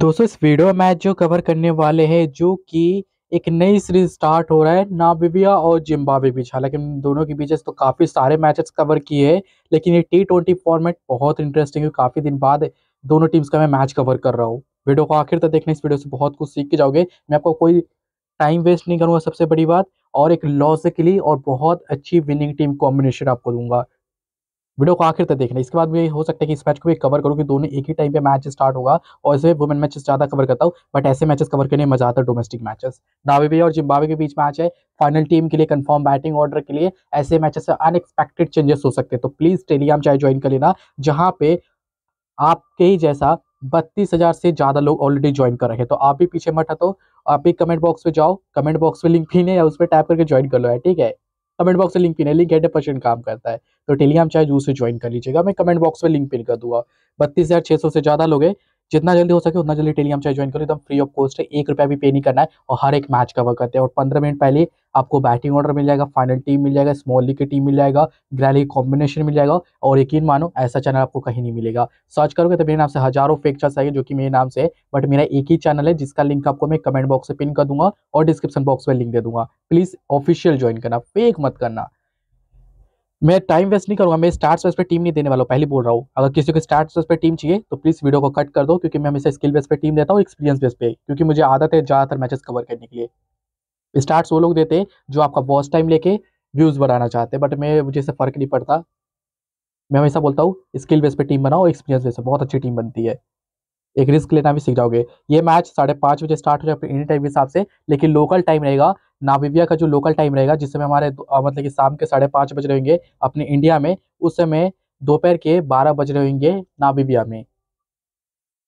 दोस्तों इस वीडियो में जो कवर करने वाले हैं जो कि एक नई सीरीज स्टार्ट हो रहा है नाबिबिया और जिम्बाबे बीच हालांकि दोनों के बीच तो काफ़ी सारे मैचेस कवर किए हैं लेकिन ये टी ट्वेंटी फॉर्मेट बहुत इंटरेस्टिंग है काफ़ी दिन बाद दोनों टीम्स का मैं मैच कवर कर रहा हूँ वीडियो को आखिर तक देखने इस वीडियो से बहुत कुछ सीख के जाओगे मैं आपको कोई टाइम वेस्ट नहीं करूँगा सबसे बड़ी बात और एक लॉजिकली और बहुत अच्छी विनिंग टीम कॉम्बिनेशन आपको दूंगा वीडियो को आखिर तक देखना इसके बाद भी हो सकता है कि इस मैच को भी कवर करूँ कि दोनों एक ही टाइम पे मैच स्टार्ट होगा और ऐसे वुमेन मैचेस ज़्यादा कवर करता हूँ बट ऐसे मैचेस कवर करने मजा आता है डोमेस्टिक मैचेस नावेबे और जिम्बावे के बीच मैच है फाइनल टीम के लिए कंफर्म बैटिंग ऑर्डर के लिए ऐसे मैचेस अनएक्सपेक्टेड चेंजेस हो सकते हैं तो प्लीज़ टेलीग्राम चाहे ज्वाइन कर लेना जहाँ पे आपके ही जैसा बत्तीस हज़ार से ज़्यादा लोग ऑलरेडी ज्वाइन कर रहे हैं तो आप भी पीछे मत हटो आप भी कमेंट बॉक्स में जाओ कमेंट बॉक्स में लिंक भी नहीं है उस पर टैप करके ज्वाइन कर लो है ठीक है कमेंट बॉक्स से लिंक पिन है लिंक हंड्रेड परसेंट काम करता है तो टेलीग्राम चाहे जूस से ज्वाइन कर लीजिएगा मैं कमेंट बॉक्स में लिंक पिन कर दूंगा बत्तीस हज़ार छह सौ से ज़्यादा लोग हैं जितना जल्दी हो सके उतना जल्दी टेलीग्राम चैनल ज्वाइन करो एकदम फ्री ऑफ कॉस्ट है एक रुपया भी पे नहीं करना है और हर एक मैच कवर करते हैं और पंद्रह मिनट पहले आपको बैटिंग ऑर्डर मिल जाएगा फाइनल टीम मिल जाएगा स्मॉल लीग की टीम मिल जाएगा ग्रैली कॉम्बिनेशन मिल जाएगा और यकीन मानो ऐसा चैनल आपको कहीं नहीं मिलेगा सर्च करोगे तो मेरे नाम से हजारों फेक चर्स आएगी जो कि मेरे नाम से है बट मेरा एक ही चैनल है जिसका लिंक आपको मैं कमेंट बॉक्स से पिन कर दूंगा और डिस्क्रिप्शन बॉक्स में लिंक दे दूंगा प्लीज़ ऑफिशियल ज्वाइन करना फेक मत करना मैं टाइम वेस्ट नहीं करूंगा मैं स्टार्ट वेस्ट पर टीम नहीं देने वाला पहले बोल रहा हूँ अगर किसी को स्टार्ट वेस्ट पर टीम चाहिए तो प्लीज़ वीडियो को कट कर दो क्योंकि मैं हमेशा स्किल बेस पे टीम देता हूँ एक्सपीरियंस बेस पे क्योंकि मुझे आदत है ज़्यादातर मैचेस कवर करने के लिए स्टार्ट वो लोग देते हैं जो आपका वॉस्ट टाइम लेके व्यूज़ बढ़ाना चाहते हैं बट मैं मुझे इससे फ़र्क नहीं पड़ता मैं हमेशा बोलता हूँ स्किल बेस पर टीम बनाओ एक्सपीरियंस बेस पर बहुत अच्छी टीम बनती है एक रिस्क लेना भी सीख जाओगे ये मैच साढ़े पाँच बजे स्टार्ट हो जाएगा इंडियन टाइम के हिसाब से लेकिन लोकल टाइम रहेगा नाविविया का जो लोकल टाइम रहेगा जिसमें हमारे मतलब कि शाम के साढ़े पाँच बज रहेंगे अपने इंडिया में उस समय दोपहर के बारह बज रहेंगे नाविविया में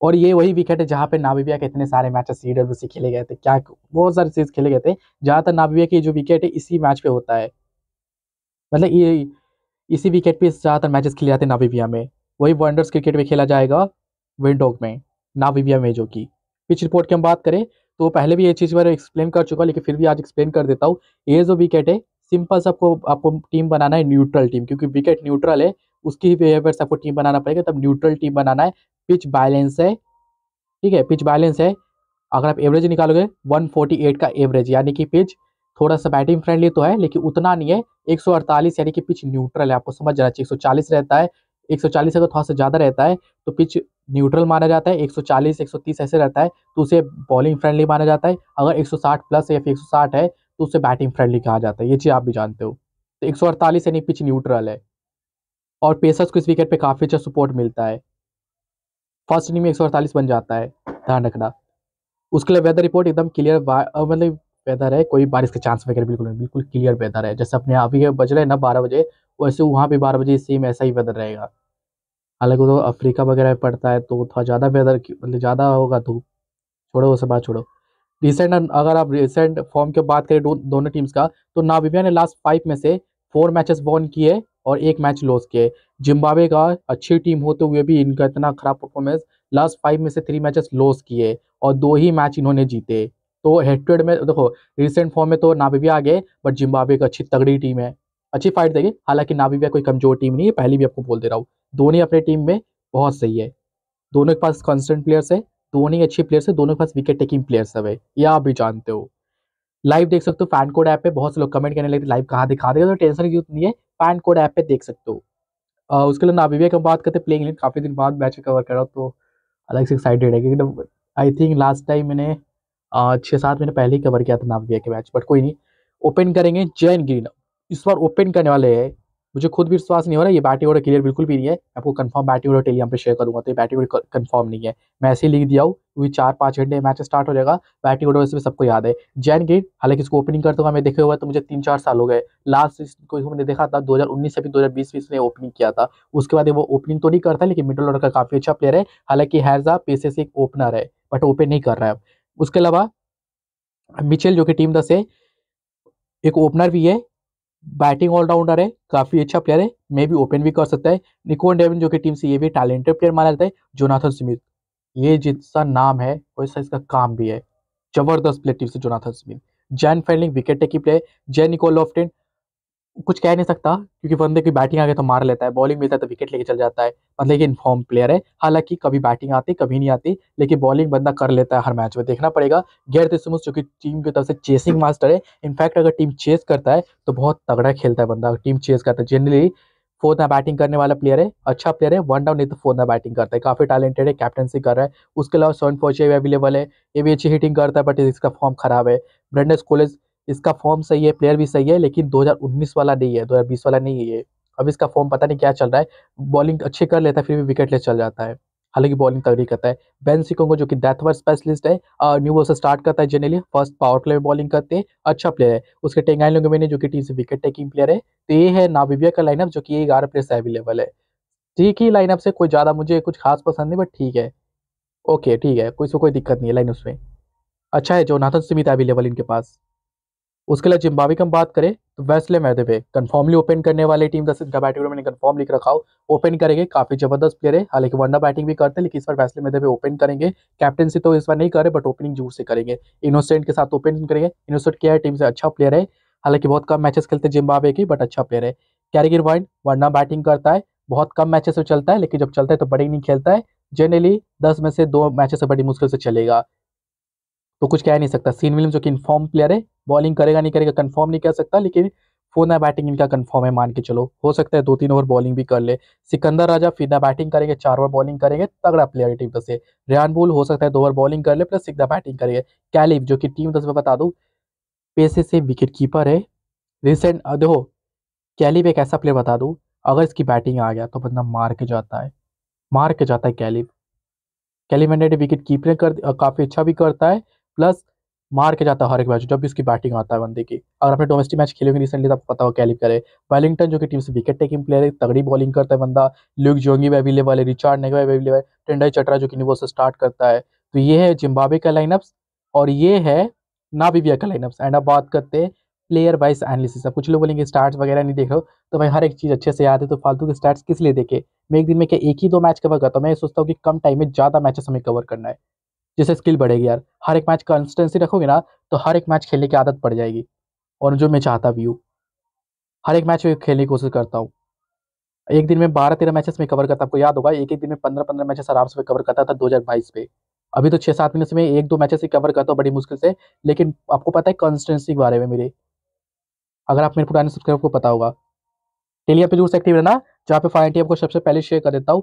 और ये वही विकेट है जहाँ पे नाविविया के इतने सारे मैचेस सी डब्ल्यू सी खेले गए थे क्या बहुत सारे सीरीज खेले गए थे ज़्यादातर नाविविया के जो विकेट है इसी मैच पे होता है मतलब ये इसी विकेट पे ज़्यादातर मैचेस खेले जाते हैं नाविविया में वही वनडर्स क्रिकेट में खेला जाएगा विंडोग में नाविबिया मेजो की पिच रिपोर्ट की हम बात करें तो पहले भी ये चीज़ मैं एक्सप्लेन कर चुका लेकिन फिर भी आज एक्सप्लेन कर देता हूँ ये जो विकेट है सिंपल से आपको आपको टीम बनाना है न्यूट्रल टीम क्योंकि विकेट न्यूट्रल है उसकी ही बिहेवियर से आपको टीम बनाना पड़ेगा तब न्यूट्रल टीम बनाना है पिच बैलेंस है ठीक है पिच बैलेंस है अगर आप एवरेज निकालोगे 148 का एवरेज यानी कि पिच थोड़ा सा बैटिंग फ्रेंडली तो है लेकिन उतना नहीं है 148 यानी कि पिच न्यूट्रल है आपको समझ जाना चाहिए 140 रहता है 140 अगर थोड़ा सा ज़्यादा रहता है तो पिच न्यूट्रल माना जाता है 140 130 ऐसे रहता है तो उसे बॉलिंग फ्रेंडली माना जाता है अगर 160 प्लस या फिर 160 है तो उसे बैटिंग फ्रेंडली कहा जाता है ये चीज़ आप भी जानते हो तो एक यानी पिच न्यूट्रल है और पेसर्स को इस विकेट पर काफ़ी अच्छा सपोर्ट मिलता है फर्स्ट इनिंग में एक बन जाता है ध्यान रखना उसके लिए वेदर रिपोर्ट एकदम क्लियर मतलब वेदर है कोई बारिश के चांस वगैरह बिल्कुल नहीं बिल्कुल क्लियर वेदर है जैसे अपने अभी बज रहे हैं ना बारह बजे वैसे वहाँ भी बारह बजे सेम ऐसा ही वेदर रहेगा हालांकि तो अफ्रीका वगैरह में पड़ता है तो थोड़ा ज़्यादा वेदर मतलब ज़्यादा होगा धूप तो छोड़ो वो सब बात छोड़ो रिसेंट अगर आप रिसेंट फॉर्म की बात करें दो, दोनों टीम्स का तो नाविबिया ने लास्ट फाइव में से फोर मैचेस वॉन किए और एक मैच लॉस किए जिम्बाब्वे का अच्छी टीम होते हुए भी इनका इतना खराब परफॉर्मेंस लास्ट फाइव में से थ्री मैचेस लॉस किए और दो ही मैच इन्होंने जीते तो हेड टू हेड में देखो रिसेंट फॉर्म में तो नाविबिया आ गए बट जिम्बाब्वे का अच्छी तगड़ी टीम है अच्छी फाइट देगी हालांकि नाबीबिया कोई कमजोर टीम नहीं है पहले भी आपको बोल दे रहा हूँ धोनी अपने टीम में बहुत सही है दोनों के पास कॉन्स्टेंट प्लेयर्स है दोनों अच्छे प्लेयर्स है दोनों के पास विकेट टेकिंग प्लेयर्स है ये आप भी जानते हो लाइव देख सकते हो फैन कोड ऐप पे बहुत से लोग कमेंट करने लगे लाइव कहाँ दिखा देगा तो टेंशन की जरूरत नहीं है फैन कोड ऐप पे देख सकते हो उसके लिए नाबीबिया की बात करते प्लेइंग इंग्लैंड काफ़ी दिन बाद मैच कवर कर रहा हूँ तो अलग से एक्साइटेड है आई थिंक लास्ट टाइम मैंने छः सात महीने पहले ही कवर किया था नाबीबिया के मैच बट कोई नहीं ओपन करेंगे जैन ग्रीन इस बार ओपन करने वाले हैं मुझे खुद भी विश्वास नहीं हो रहा है ये बैटिंग ऑर्डर क्लियर बिल्कुल भी नहीं है आपको कंफर्म बैटिंग ऑर्डर टेलीग्राम पे शेयर करूंगा तो ये बैटिंग ऑर्डर कंफर्म नहीं है मैं ऐसे ही लिख दिया हूँ क्योंकि चार पाँच घंटे मैच स्टार्ट हो जाएगा बैटिंग ऑर्डर वैसे सबको याद है जैन गेट हालांकि इसको ओपनिंग करते हुए मैं देखे हुआ तो मुझे तीन चार साल हो गए लास्ट इसको मैंने देखा था दो से भी दो हज़ार में ओपनिंग किया था उसके बाद वो ओपनिंग तो नहीं करता लेकिन मिडल ऑर्डर का काफ़ी अच्छा प्लेयर है हालांकि हैजा पेसे से एक ओपनर है बट ओपन नहीं कर रहा है उसके अलावा मिचेल जो कि टीम दस है एक ओपनर भी है बैटिंग ऑलराउंडर है काफी अच्छा प्लेयर है मे भी ओपन भी कर सकता है निकोन डेविन जो कि टीम से ये भी टैलेंटेड प्लेयर माना जाता है जोनाथन स्मिथ ये जिसका नाम है वैसा इसका काम भी है जबरदस्त प्लेयर टीम से जोनाथन स्मिथ जैन फेलिंग विकेट टेकी प्लेयर जैन निकोल लॉफ्टेंट कुछ कह नहीं सकता क्योंकि बंदे की बैटिंग आगे तो मार लेता है बॉलिंग मिलता है तो विकेट लेके चल जाता है मतलब कि इनफॉर्म प्लेयर है हालांकि कभी बैटिंग आती कभी नहीं आती लेकिन बॉलिंग बंदा कर लेता है हर मैच में देखना पड़ेगा गैर सिमस जो कि टीम की तरफ से चेसिंग मास्टर है इनफैक्ट अगर टीम चेस करता है तो बहुत तगड़ा खेलता है बंदा टीम चेस करता है जनरली फोर्थ में बैटिंग करने वाला प्लेयर है अच्छा प्लेयर है वन डाउन नहीं तो फोर्थ में बैटिंग करता है काफ़ी टैलेंटेड है कैप्टनसी कर रहा है उसके अलावा सोन फोर्चे भी अवेलेबल है ये भी अच्छी हिटिंग करता है बट इसका फॉर्म खराब है ब्रेंडस कॉलेज इसका फॉर्म सही है प्लेयर भी सही है लेकिन 2019 वाला नहीं है 2020 वाला नहीं है ये अब इसका फॉर्म पता नहीं क्या चल रहा है बॉलिंग अच्छी कर लेता है फिर भी विकेट ले चल जाता है हालांकि बॉलिंग तगड़ी करता है बैन सिकोंगो जो कि डेथ स्पेशलिस्ट है और न्यू ओवर से स्टार्ट करता है जनरली फर्स्ट पावर प्ले में बॉलिंग करते हैं अच्छा प्लेयर है उसके टेंगाई लोगों मैंने जो कि टीम से विकेट टेकिंग प्लेयर है तो ये है नाविबिया का लाइनअप जो कि ग्यारह प्लेयर से अवेलेबल है ठीक ही लाइनअप से कोई ज़्यादा मुझे कुछ खास पसंद नहीं बट ठीक है ओके ठीक है कोई कोई दिक्कत नहीं है लाइन उसमें अच्छा है जो नाथन स्मिथ अवेलेबल इनके पास उसके लिए जिम्बावे की हम बात करें तो वेस्ले मैदेवे कन्फर्मली ओपन करने वाली टीम दस इनका बैटिंग मैंने कन्फर्म लिख रखा हो ओपन करेंगे काफी जबरदस्त प्लेयर है हालांकि वनडा बैटिंग भी करते हैं लेकिन इस बार वेस्ले मैदेवे ओपन करेंगे कैप्टनसी तो इस बार नहीं करे बट ओपनिंग जोर से करेंगे इनोसेंट के साथ ओपन करेंगे इनोसेंट क्या है टीम से अच्छा प्लेयर है हालांकि बहुत कम मैचेस खेलते हैं जिम्बावे की बट अच्छा प्लेयर है कैरिगिर वाइन वरना बैटिंग करता है बहुत कम मैचेस में चलता है लेकिन जब चलता है तो बड़ी नहीं खेलता है जनरली दस में से दो मैचेस से बड़ी मुश्किल से चलेगा तो कुछ कह नहीं सकता सीन विलियम जो कि इन्फॉर्म प्लेयर है बॉलिंग करेगा नहीं करेगा कंफर्म नहीं कह सकता लेकिन फोना बैटिंग इनका कंफर्म है मान के चलो हो सकता है दो तीन ओवर बॉलिंग भी कर ले सिकंदर राजा फिदा बैटिंग करेंगे चार ओवर बॉलिंग करेंगे तगड़ा प्लेयर टीम दस से रियान बोल हो सकता है दो ओवर बॉलिंग कर ले प्लस सिकदा बैटिंग करेंगे कैलिफ जो कि टीम दस में बता दू पेशे से विकेट कीपर है रिसेंट देखो कैलिफ एक ऐसा प्लेयर बता दू अगर इसकी बैटिंग आ गया तो बंदा मार के जाता है मार के जाता है कैलिफ कैलिफ एंडेड विकेट कीपर कर काफ़ी अच्छा भी करता है प्लस मार के जाता है हर एक मैच जब भी उसकी बैटिंग आता है बंदे की अगर आपने डोमेस्टिक मैच खेले हुए रिसेंटली तो आपको पता हो कैलिप करे वेलिंगटन जो कि टीम से विकेट टेकिंग प्लेयर है तगड़ी बॉलिंग करता है बंदा ल्यूक जोंगी भी अवेलेबल है रिचार्ड नेगवा भी अवेलेबल है टेंडाई चटरा जो कि वो से स्टार्ट करता है तो ये है जिम्बाब्वे का लाइनअप्स और ये है नाबीबिया का लाइनअप्स एंड अब बात करते हैं प्लेयर वाइज एनालिसिस कुछ लोग बोलेंगे स्टार्ट वगैरह नहीं देख रहे हो तो भाई हर एक चीज़ अच्छे से याद है तो फालतू के स्टार्ट किस लिए देखे मैं एक दिन में क्या एक ही दो मैच कवर करता हूँ मैं सोचता हूँ कि कम टाइम में ज़्यादा मैचेस हमें कवर करना है जिससे स्किल बढ़ेगी यार हर एक मैच कंसिस्टेंसी रखोगे ना तो हर एक मैच खेलने की आदत पड़ जाएगी और जो मैं चाहता भी हूँ हर एक मैच में खेलने की कोशिश करता हूँ एक दिन में बारह तेरह मैचेस में कवर करता आपको याद होगा एक एक दिन में पंद्रह पंद्रह मैचेस आराम से कवर करता था दो हज़ार बाईस पे अभी तो छः सात महीने से मैं एक दो मैचेस ही कवर करता हूँ बड़ी मुश्किल से लेकिन आपको पता है कंसिस्टेंसी के बारे में मेरे अगर आप मेरे पुराने सब्सक्राइबर को पता होगा टेलिया पे जरूर से एक्टिव रहना जहाँ पे फाइन टी आपको सबसे पहले शेयर कर देता हूँ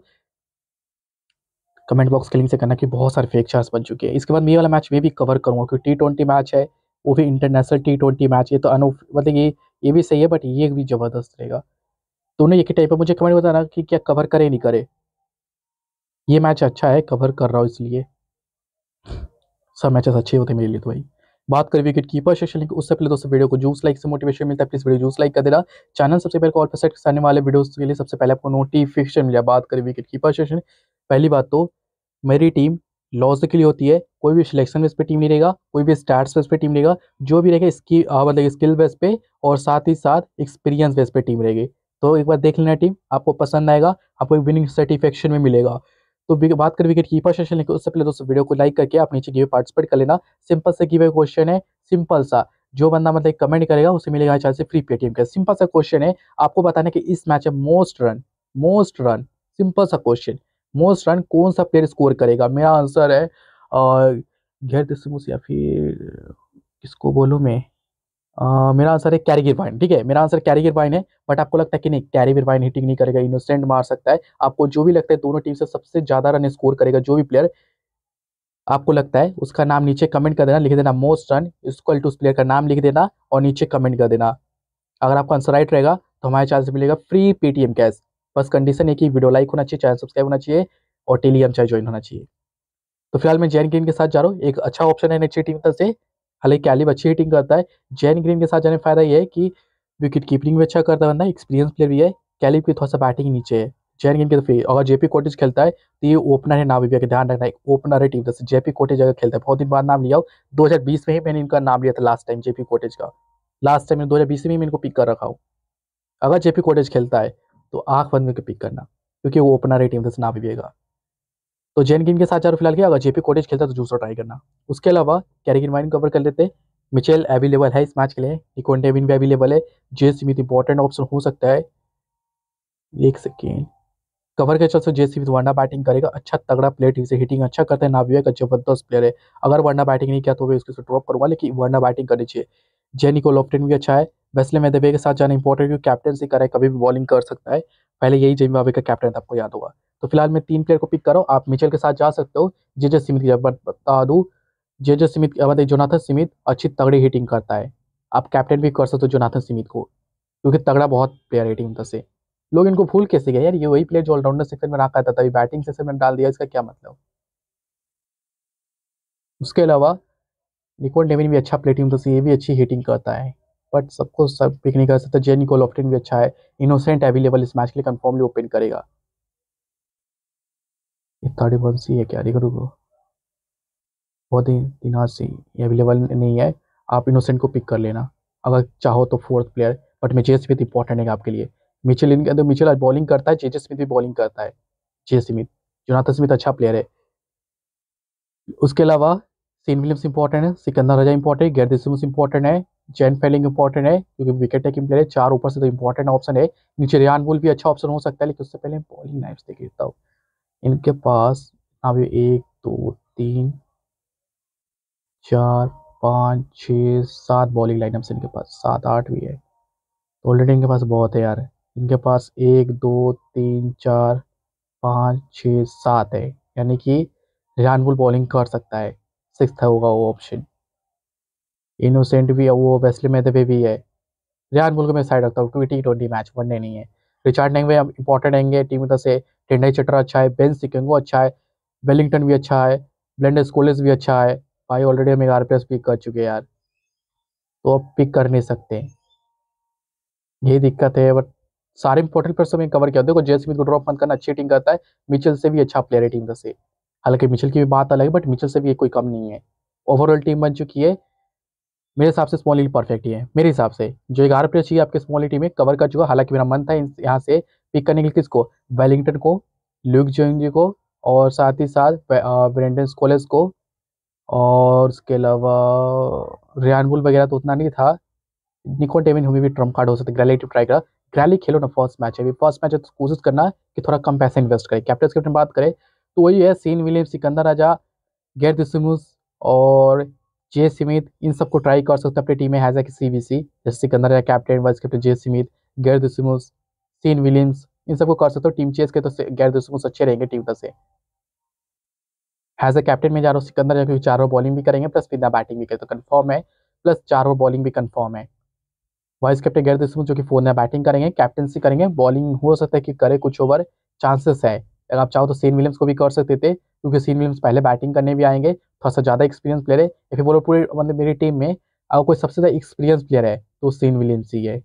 कमेंट बॉक्स के लिंक से करना कि बहुत सारे फेक शॉट्स बन चुके हैं इसके बाद मैं वाला मैच में भी कवर करूँगा क्योंकि टी ट्वेंटी मैच है वो भी इंटरनेशनल टी ट्वेंटी मैच है तो अनु मतलब ये ये भी सही है बट ये भी ज़बरदस्त रहेगा दोनों एक ही टाइप है मुझे कमेंट बताना कि क्या कवर करे नहीं करे ये मैच अच्छा है कवर कर रहा हूँ इसलिए सब मैचेस अच्छे होते मेरे लिए तो भाई बात करें विकेट कीपर सेक्शन लिंक उससे पहले दोस्तों वीडियो को जूस लाइक से मोटिवेशन मिलता है प्लीज़ वीडियो जूस लाइक कर देना चैनल सबसे पहले कॉल पर सेट करने वाले वीडियोस के लिए सबसे पहले आपको नोटिफिकेशन मिला बात करें विकेट कीपर सेक्शन पहली बात तो मेरी टीम लॉजिकली होती है कोई भी सिलेक्शन बेस पे टीम नहीं रहेगा कोई भी स्टार्ट बेस पे टीम रहेगा जो भी रहेगा इसकी मतलब स्किल बेस पे और साथ ही साथ एक्सपीरियंस बेस पे टीम रहेगी तो एक बार देख लेना टीम आपको पसंद आएगा आपको एक विनिंग सेटिस्फेक्शन में मिलेगा तो बात करें विकेट कीपर सेशन लेकर उससे पहले दोस्तों वीडियो को लाइक करके आप नीचे गिवे पार्टिसिपेट कर लेना सिंपल से गिवे क्वेश्चन है सिंपल सा जो बंदा मतलब कमेंट करेगा उसे मिलेगा से फ्री पे टीम का सिंपल सा क्वेश्चन है आपको बताना कि इस मैच में most run most run simple सा क्वेश्चन मोस्ट रन कौन सा प्लेयर स्कोर करेगा मेरा आंसर है घेर दिसमूस या फिर किसको बोलूँ मैं Uh, मेरा आंसर है कैरी गिरवाइन ठीक है मेरा आंसर कैरी गिरवाइन है बट आपको लगता है कि नहीं कैरी गिरवाइन हिटिंग नहीं करेगा इनोसेंट मार सकता है आपको जो भी लगता है दोनों टीम से सबसे ज़्यादा रन स्कोर करेगा जो भी प्लेयर आपको लगता है उसका नाम नीचे कमेंट कर देना लिख देना मोस्ट रन स्कॉल टू उस प्लेयर का नाम लिख देना और नीचे कमेंट कर देना अगर आपका आंसर राइट रहेगा तो हमारे चांस मिलेगा फ्री पेटीएम कैश बस कंडीशन है कि वीडियो लाइक होना चाहिए चैनल सब्सक्राइब होना चाहिए और टेलीग्राम चैनल ज्वाइन होना चाहिए तो फिलहाल मैं जैन ग्रीन के साथ जा रहा हूँ एक अच्छा ऑप्शन है अच्छी टीम तरफ से हालांकि कैलिब अच्छी हिटिंग करता है जैन ग्रीन के साथ जाने का फायदा ये है कि विकेट कीपिंग भी अच्छा करता है बंदा एक्सपीरियंस प्लेयर भी है कैलिब की थोड़ा सा बैटिंग नीचे है जैन ग्रीन के तो फिर अगर जेपी कोटेज खेलता है तो ये ओपनर है नाम भी ध्यान रखना एक ओपनर है टीम से जेपी कोटेज अगर खेलता है बहुत दिन बाद नाम लिया दो हजार बीस में ही मैंने इनका नाम लिया था लास्ट टाइम जेपी कोटेज का लास्ट टाइम दो हजार बीस में ही इनको पिक कर रखा हूँ अगर जेपी कोटेज खेलता है तो आंख बंद करके पिक करना क्योंकि वो ओपनर है टीम से ना भिगेगा तो जेन गिन के साथ चारों फिलहाल किया अगर जेपी कोटेज खेलता तो दूसरा ट्राई करना उसके अलावा कैरिगिन वाइन कवर कर लेते मिचेल अवेलेबल है इस मैच के लिए इकोन डेविन भी अवेलेबल है जे सी इंपॉर्टेंट ऑप्शन हो सकता है एक सेकेंड कवर के चलते जे सी वर्णा बैटिंग करेगा अच्छा तगड़ा प्लेयर टीम से हिटिंग अच्छा करते हैं नाविया का जबरदस्त प्लेयर है अगर वर्णा बैटिंग नहीं किया तो वे उसके ड्रॉप करूंगा लेकिन वर्णा बैटिंग करनी चाहिए को लॉपटेन भी अच्छा है वैसले दबे के साथ जाना इंपॉर्टेंट क्योंकि कैप्टनसी करा है कभी भी बॉलिंग कर सकता है पहले यही बाबे का कैप्टन था आपको याद होगा तो फिलहाल मैं तीन प्लेयर को पिक करो आप मिचल के साथ जा सकते हो जे जे स्मिथ बता दूँ जे जे स्मिथ मतलब जोनाथन सिमित अच्छी तगड़ी हिटिंग करता है आप कैप्टन भी कर सकते हो जोनाथन सिमित को क्योंकि तगड़ा बहुत प्लेयर है टीम से लोग इनको भूल कैसे गए यार ये वही प्लेयर जो ऑलराउंडर सेक्शन में रखा था तभी बैटिंग सेक्शन में डाल दिया इसका क्या मतलब उसके अलावा निकोन डेविन भी अच्छा प्लेटिंग तो ये भी अच्छी हिटिंग करता है बट सबको सब पिक नहीं कर सकता जे निकोल ऑप्टिन भी अच्छा है इनोसेंट अवेलेबल इस मैच के लिए कन्फर्मली ओपन करेगा ये थर्ड वन सी है क्या देखो को बहुत ही तीन दिनाज से ये अवेलेबल नहीं है आप इनोसेंट को पिक कर लेना अगर चाहो तो फोर्थ प्लेयर बट जेस स्मिथ इंपॉर्टेंट है आपके लिए मिचेल इनके अंदर मिचेल बॉलिंग करता है जे जे स्मिथ भी बॉलिंग करता है जे स्मिथ जोनाथन स्मिथ अच्छा प्लेयर है उसके अलावा सीन विलियम्स इंपॉर्टेंट है सिकंदर रजा इंपॉर्टेंट गैर दिसमस इंपॉर्टेंट है जैन फेलिंग इंपॉर्टेंट है क्योंकि विकेट टेकिंग प्लेयर है चार ऊपर से तो इंपॉर्टेंट ऑप्शन है नीचे रियान बुल भी अच्छा ऑप्शन हो सकता है लेकिन उससे पहले बॉलिंग लाइन्स देख लेता हूँ इनके पास अभी एक दो तीन चार पाँच छः सात बॉलिंग लाइन इनके पास सात आठ भी है ऑलरेडी तो इनके पास बहुत है यार इनके पास एक दो तीन चार पाँच छः सात है यानी कि रियान बुल बॉलिंग कर सकता है सिक्स होगा वो ऑप्शन इनोसेंट भी वो वेस्ले मेदे पे भी है रियान मुल्क में साइड तो रखता हूँ क्योंकि टी ट्वेंटी मैच वनडे नहीं है रिचार्ड नेंगे इंपॉर्टेंट आएंगे टीम तरफ से टेंडाई चटरा अच्छा है बेन सिकेंगो अच्छा है वेलिंगटन भी अच्छा है ब्लेंडर स्कोलेस भी अच्छा है भाई ऑलरेडी हम ग्यारह प्लेस पिक कर चुके हैं यार तो अब पिक कर नहीं सकते ये दिक्कत है बट सारे इंपॉर्टेंट प्लेयर्स हमें कवर किया देखो जय स्मिथ को ड्रॉप मत करना अच्छी टीम करता है मिचल से भी अच्छा प्लेयर है टीम से हालांकि मिचल की भी बात अलग है बट मिचल से भी ये कोई कम नहीं है ओवरऑल टीम बन चुकी है मेरे हिसाब से स्मॉल लीग परफेक्ट ही है मेरे हिसाब से जो ग्यारह प्लेयर चाहिए आपके स्मॉल टीम में कवर कर चुका हालांकि मेरा मन था यहाँ से पिक करने के लिए किसको वेलिंगटन को ल्यूक जोइंजी को और साथ ही साथ ब्रेंडन स्कॉलेज को और उसके अलावा रियानबुल वगैरह तो उतना नहीं था निकोन टेमिन हमें भी ट्रम्प कार्ड हो सकता है ट्राई करा ग्रैली खेलो ना फर्स्ट मैच है अभी फर्स्ट मैच है तो कोशिश करना कि थोड़ा कम पैसे इन्वेस्ट करें कैप्टन की बात करें तो वही है सीन विलियम सिकंदर राजा गैर दिसमुस और जे स्मिथ इन सबको ट्राई कर सकते हैं अपनी टीम में has a C B C जैसे Sikandar Raza captain vice captain J Smith गैर दिसमुस सीन विलियम्स इन सबको कर सकते हो टीम चेस के तो गैर दिसमुस अच्छे रहेंगे टीम से हैज़ ए कैप्टन में जा रहा हूँ सिकंदर राजा क्योंकि चारों बॉलिंग भी करेंगे प्लस बिना बैटिंग भी करें तो कन्फर्म है प्लस चारों बॉलिंग भी कन्फर्म है वाइस कैप्टन गैर जो कि फोन में बैटिंग करेंगे कैप्टनसी करेंगे बॉलिंग हो सकता है कि करे कुछ ओवर चांसेस है अगर आप चाहो तो सीन विलियम्स को भी कर सकते थे क्योंकि सीन विलियम्स पहले बैटिंग करने भी आएंगे थोड़ा सा ज़्यादा एक्सपीरियंस प्लेयर है या फिर बोलो पूरे मतलब मेरी टीम में अगर कोई सबसे ज़्यादा एक्सपीरियंस प्लेयर है तो सीन विलियम्स ही है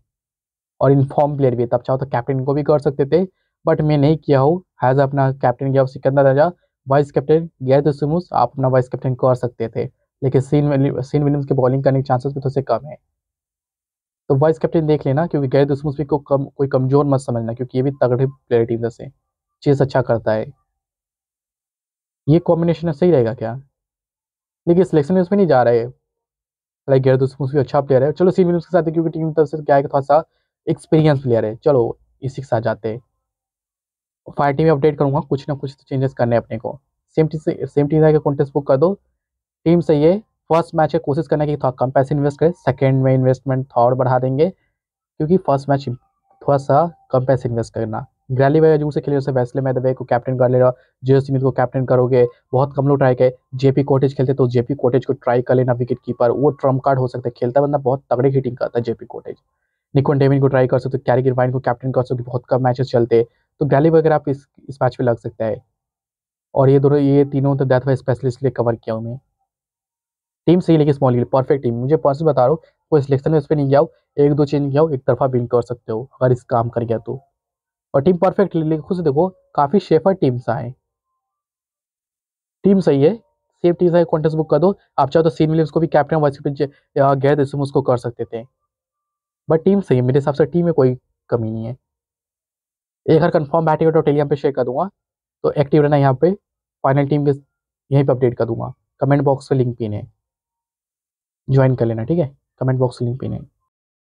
और इनफॉर्म प्लेयर भी है तब चाहो तो कैप्टन को भी कर सकते थे बट मैं नहीं किया हूँ हैज़ अपना कैप्टन गया सिकंदर राजा वाइस कैप्टन गैर सुमूस आप अपना वाइस कैप्टन कर सकते थे लेकिन सीन सीन विलियम्स के बॉलिंग करने के चांसेस भी थोड़े से कम है तो वाइस कैप्टन देख लेना क्योंकि गैर दुश्मन भी को कम कोई कमज़ोर मत समझना क्योंकि ये भी तगड़े प्लेयर टीम से चेस अच्छा करता है ये कॉम्बिनेशन सही रहेगा क्या लेकिन सिलेक्शन में उसमें नहीं जा रहे लाइक गैर दोस्त भी अच्छा प्लेयर है चलो सी के साथ क्योंकि टीम तरफ से क्या है थोड़ा सा एक्सपीरियंस प्लेयर है चलो इसी के साथ जाते हैं फाइव टीम में अपडेट करूँगा कुछ ना कुछ तो चेंजेस करने अपने को सेम टीम से सेम टीम आगे कॉन्टेस्ट बुक कर दो टीम से है फर्स्ट मैच है कोशिश करना कि थोड़ा कम पैसे इन्वेस्ट करें सेकेंड में इन्वेस्टमेंट थर्ड बढ़ा देंगे क्योंकि फर्स्ट मैच थोड़ा सा कम पैसे इन्वेस्ट करना ग्रैली भाई अजू से खेले जैसे वैसले मैदवे को कैप्टन कर ले रहा जेओ स्मिथ को कैप्टन करोगे बहुत कम लोग ट्राई करे जेपी कोटेज खेलते तो जेपी कोटेज को ट्राई कर लेना विकेट कीपर वो ट्रम्प कार्ड हो सकता है खेलता बंदा बहुत तगड़ी हिटिंग करता है जेपी कोटेज निकोन डेविन को ट्राई कर सकते कैरी गिरवाइन को कैप्टन कर सकते बहुत कम मैचेस चलते तो ग्रैली भाई अगर आप इस इस मैच पर लग सकता है और ये दोनों ये तीनों तो डेथ भाई स्पेशलिस्ट लिए कवर किया हूँ मैं टीम सही लेकिन स्मॉल परफेक्ट टीम मुझे पर्सन बता रहा हूँ कोई सिलेक्शन में उस पर नहीं जाओ एक दो चेंज जाओ एक तरफा विन कर सकते हो अगर इस काम कर गया तो और टीम परफेक्ट लिख खुद से देखो काफ़ी शेफर टीम्स आए टीम सही है सेफ टीम सही कॉन्टेस्ट बुक कर दो आप चाहो तो सीन विलियम्स को भी कैप्टन वाइस कैप्टन गैर दिसुम उसको कर सकते थे बट टीम सही है मेरे हिसाब से टीम में कोई कमी नहीं है एक हर कन्फर्म बैटिंग टेली टेलीग्राम पे शेयर कर दूंगा तो एक्टिव रहना यहाँ पे फाइनल टीम के यहीं पे अपडेट कर दूंगा कमेंट बॉक्स पे लिंक पीने ज्वाइन कर लेना ठीक है कमेंट बॉक्स लिंक पीने